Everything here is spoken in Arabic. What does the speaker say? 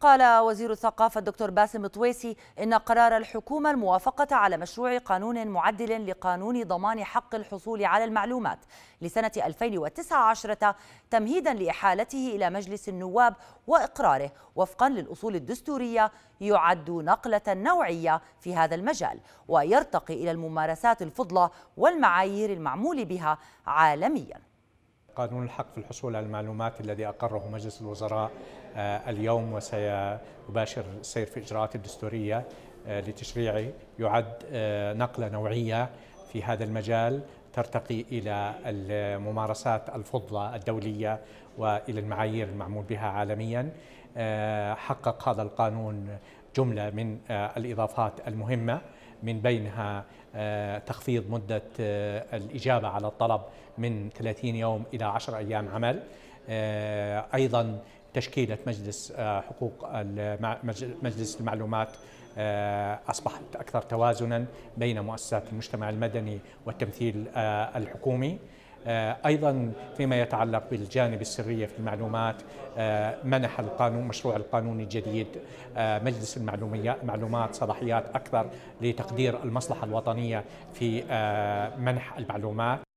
قال وزير الثقافة الدكتور باسم طويسي إن قرار الحكومة الموافقة على مشروع قانون معدل لقانون ضمان حق الحصول على المعلومات لسنة 2019 تمهيدا لإحالته إلى مجلس النواب وإقراره وفقا للأصول الدستورية يعد نقلة نوعية في هذا المجال ويرتقي إلى الممارسات الفضلة والمعايير المعمول بها عالمياً قانون الحق في الحصول على المعلومات الذي أقره مجلس الوزراء آه، اليوم وسيباشر السير في الإجراءات الدستورية آه، لتشريعه يعد آه، نقلة نوعية في هذا المجال ترتقي إلى الممارسات الفضلة الدولية وإلى المعايير المعمول بها عالميا حقق هذا القانون جملة من الإضافات المهمة من بينها آه، تخفيض مدة آه، الإجابة على الطلب من 30 يوم إلى 10 أيام عمل آه، أيضا تشكيلة مجلس حقوق مجلس المعلومات أصبحت أكثر توازنا بين مؤسسات المجتمع المدني والتمثيل الحكومي آه، أيضا فيما يتعلق بالجانب السرية في المعلومات آه، منح القانون مشروع القانون الجديد آه، مجلس المعلومات صلاحيات أكثر لتقدير المصلحة الوطنية في منح المعلومات